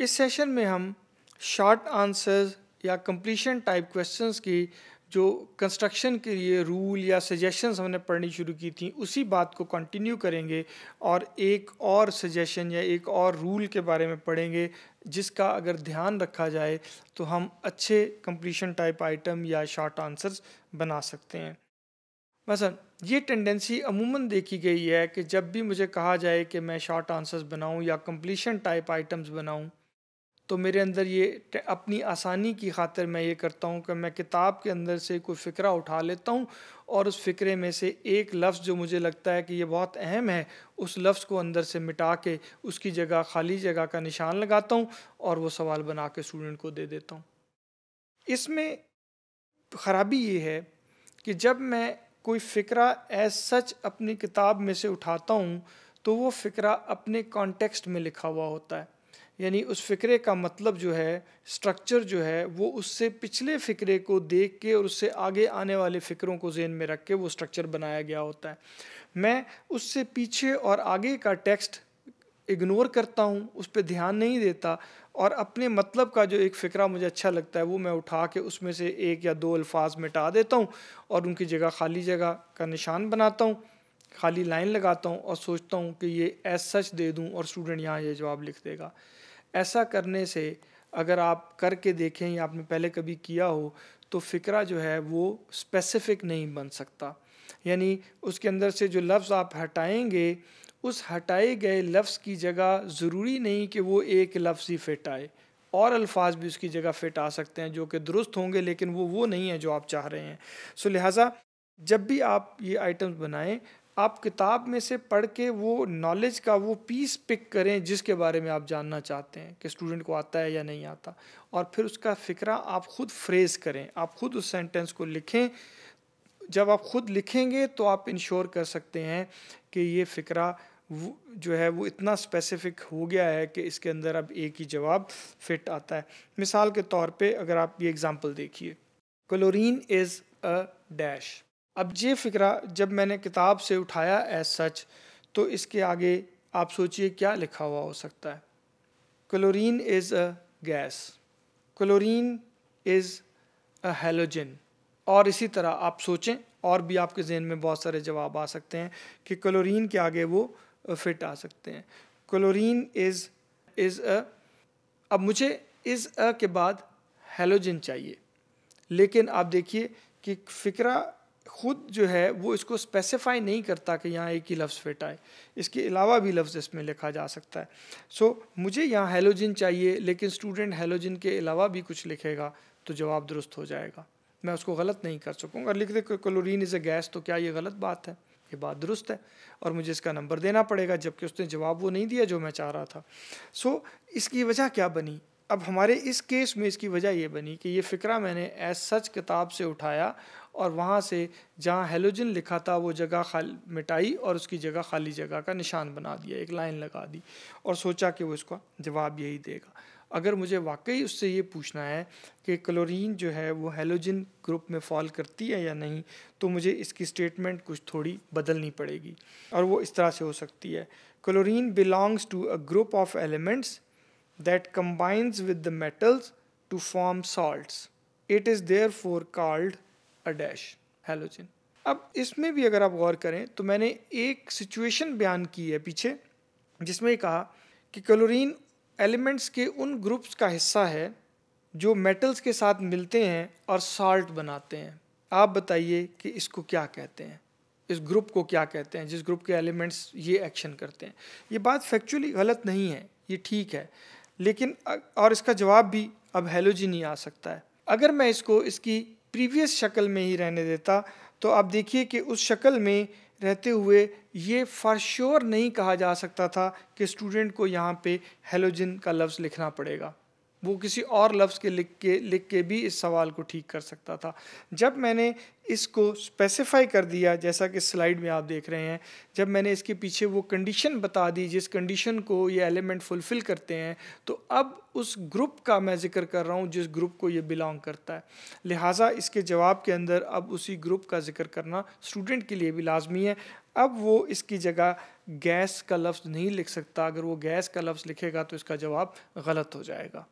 इस सेशन में हम शॉर्ट आंसर्स या कंप्लीशन टाइप क्वेश्चंस की जो कंस्ट्रक्शन के लिए रूल या सजेशंस हमने पढ़नी शुरू की थी उसी बात को कंटिन्यू करेंगे और एक और सजेशन या एक और रूल के बारे में पढ़ेंगे जिसका अगर ध्यान रखा जाए तो हम अच्छे कंप्लीशन टाइप आइटम या शॉर्ट आंसर्स बना सकते हैं मसलन ये टेंडेंसी अमूमन देखी गई है कि जब भी मुझे कहा जाए कि मैं शॉर्ट आंसर्स बनाऊं या कंप्लीशन टाइप आइटम्स बनाऊं तो मेरे अंदर ये अपनी आसानी की खातिर मैं ये करता हूँ कि मैं किताब के अंदर से कोई फ़िक्रा उठा लेता हूँ और उस फ़िक्रे में से एक लफ्ज़ जो मुझे लगता है कि ये बहुत अहम है उस लफ्ज़ को अंदर से मिटा के उसकी जगह खाली जगह का निशान लगाता हूँ और वो सवाल बना के स्टूडेंट को दे देता हूँ इसमें ख़राबी ये है कि जब मैं कोई फ़िक्रा एज सच अपनी किताब में से उठाता हूँ तो वो फ़िक्रा अपने कॉन्टेक्स्ट में लिखा हुआ होता है यानी उस फ़िक्रे का मतलब जो है स्ट्रक्चर जो है वो उससे पिछले फ़िक्रे को देख के और उससे आगे आने वाले फ़िक्रों को जेन में रख के वो स्ट्रक्चर बनाया गया होता है मैं उससे पीछे और आगे का टेक्स्ट इग्नोर करता हूँ उस पर ध्यान नहीं देता और अपने मतलब का जो एक फ़िक्रा मुझे अच्छा लगता है वो मैं उठा के उसमें से एक या दो अल्फाज मिटा देता हूँ और उनकी जगह खाली जगह का निशान बनाता हूँ खाली लाइन लगाता हूँ और सोचता हूँ कि ये एस सच दे दूँ और स्टूडेंट यहाँ ये जवाब लिख देगा ऐसा करने से अगर आप करके देखें या आपने पहले कभी किया हो तो फ़िक्रा जो है वो स्पेसिफिक नहीं बन सकता यानी उसके अंदर से जो लफ्ज़ आप हटाएंगे उस हटाए गए लफ्ज़ की जगह ज़रूरी नहीं कि वो एक लफ्ज़ ही फिट आए और अल्फाज भी उसकी जगह फिट आ सकते हैं जो कि दुरुस्त होंगे लेकिन वो वो नहीं है जो आप चाह रहे हैं सो लिहाजा जब भी आप ये आइटम्स बनाएं आप किताब में से पढ़ के वो नॉलेज का वो पीस पिक करें जिसके बारे में आप जानना चाहते हैं कि स्टूडेंट को आता है या नहीं आता और फिर उसका फ़िक्रा आप ख़ुद फ्रेज़ करें आप ख़ुद उस सेंटेंस को लिखें जब आप ख़ुद लिखेंगे तो आप इंश्योर कर सकते हैं कि ये फ़िक्रा जो है वो इतना स्पेसिफिक हो गया है कि इसके अंदर अब एक ही जवाब फिट आता है मिसाल के तौर पे अगर आप ये एग्ज़ाम्पल देखिए क्लोरीन इज़ अ डैश अब ये फ़िक्रा जब मैंने किताब से उठाया एज सच तो इसके आगे आप सोचिए क्या लिखा हुआ हो सकता है chlorine is a gas chlorine is a halogen और इसी तरह आप सोचें और भी आपके जहन में बहुत सारे जवाब आ सकते हैं कि क्लोरीन के आगे वो फिट आ सकते हैं क्लोरीन इज़ इज़ अ अब मुझे इज़ अ के बाद हेलोजन चाहिए लेकिन आप देखिए कि फ़िक्रा खुद जो है वो इसको स्पेसिफाई नहीं करता कि यहाँ एक ही लफ्ज़ फिट आए इसके अलावा भी लफ्ज़ इसमें लिखा जा सकता है सो so, मुझे यहाँ हेलोजिन चाहिए लेकिन स्टूडेंट हेलोजिन के अलावा भी कुछ लिखेगा तो जवाब दुरुस्त हो जाएगा मैं उसको गलत नहीं कर सकूँगा लिख दे क्लोरिन इज़ ए गैस तो क्या ये गलत बात है ये बात दुरुस्त है और मुझे इसका नंबर देना पड़ेगा जबकि उसने जवाब वो नहीं दिया जो मैं चाह रहा था सो so, इसकी वजह क्या बनी अब हमारे इस केस में इसकी वजह ये बनी कि ये फ़िक्रा मैंने एज सच किताब से उठाया और वहाँ से जहाँ हेलोजन लिखा था वो जगह खाली मिटाई और उसकी जगह खाली जगह का निशान बना दिया एक लाइन लगा दी और सोचा कि वो इसका जवाब यही देगा अगर मुझे वाकई उससे ये पूछना है कि क्लोरीन जो है वो हेलोजन ग्रुप में फॉल करती है या नहीं तो मुझे इसकी स्टेटमेंट कुछ थोड़ी बदलनी पड़ेगी और वो इस तरह से हो सकती है chlorine belongs to a group of elements that combines with the metals to form salts. It is therefore called a dash halogen. अब इसमें भी अगर आप गौर करें तो मैंने एक सिचुएशन बयान की है पीछे जिसमें कहा कि क्लोरीन एलिमेंट्स के उन ग्रुप्स का हिस्सा है जो मेटल्स के साथ मिलते हैं और सॉल्ट बनाते हैं आप बताइए कि इसको क्या कहते हैं इस ग्रुप को क्या कहते हैं जिस ग्रुप के एलिमेंट्स ये एक्शन करते हैं ये बात फैक्चुअली गलत नहीं है ये ठीक है लेकिन और इसका जवाब भी अब हेलोजिन ही आ सकता है अगर मैं इसको इसकी प्रीवियस शक्ल में ही रहने देता तो आप देखिए कि उस शक्ल में रहते हुए ये फॉर श्योर नहीं कहा जा सकता था कि स्टूडेंट को यहाँ पे हेलोजिन का लफ्ज़ लिखना पड़ेगा वो किसी और लफ्ज़ के लिख के लिख के भी इस सवाल को ठीक कर सकता था जब मैंने इसको स्पेसिफाई कर दिया जैसा कि स्लाइड में आप देख रहे हैं जब मैंने इसके पीछे वो कंडीशन बता दी जिस कंडीशन को ये एलिमेंट फुलफ़िल करते हैं तो अब उस ग्रुप का मैं जिक्र कर रहा हूँ जिस ग्रुप को ये बिलोंग करता है लिहाजा इसके जवाब के अंदर अब उसी ग्रुप का जिक्र करना स्टूडेंट के लिए भी लाजमी है अब वो इसकी जगह गैस का लफ्ज़ नहीं लिख सकता अगर वो गैस का लफ्ज़ लिखेगा तो इसका जवाब गलत हो जाएगा